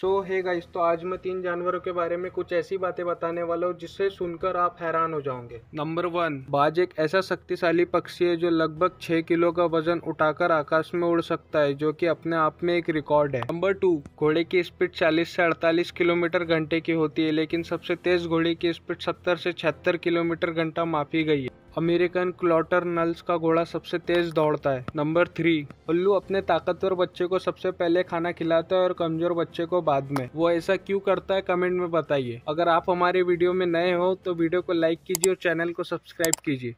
सो है गाइस तो आज मैं तीन जानवरों के बारे में कुछ ऐसी बातें बताने वाला हूँ जिससे सुनकर आप हैरान हो जाओगे नंबर वन बाज एक ऐसा शक्तिशाली पक्षी है जो लगभग छह किलो का वजन उठाकर आकाश में उड़ सकता है जो कि अपने आप में एक रिकॉर्ड है नंबर टू घोड़े की स्पीड चालीस से अड़तालीस किलोमीटर घंटे की होती है लेकिन सबसे तेज घोड़े की स्पीड सत्तर से छिहत्तर किलोमीटर घंटा मापी गई है अमेरिकन क्लॉटर नल्स का घोड़ा सबसे तेज दौड़ता है नंबर थ्री उल्लू अपने ताकतवर बच्चे को सबसे पहले खाना खिलाता है और कमजोर बच्चे को बाद में वो ऐसा क्यों करता है कमेंट में बताइए अगर आप हमारे वीडियो में नए हो तो वीडियो को लाइक कीजिए और चैनल को सब्सक्राइब कीजिए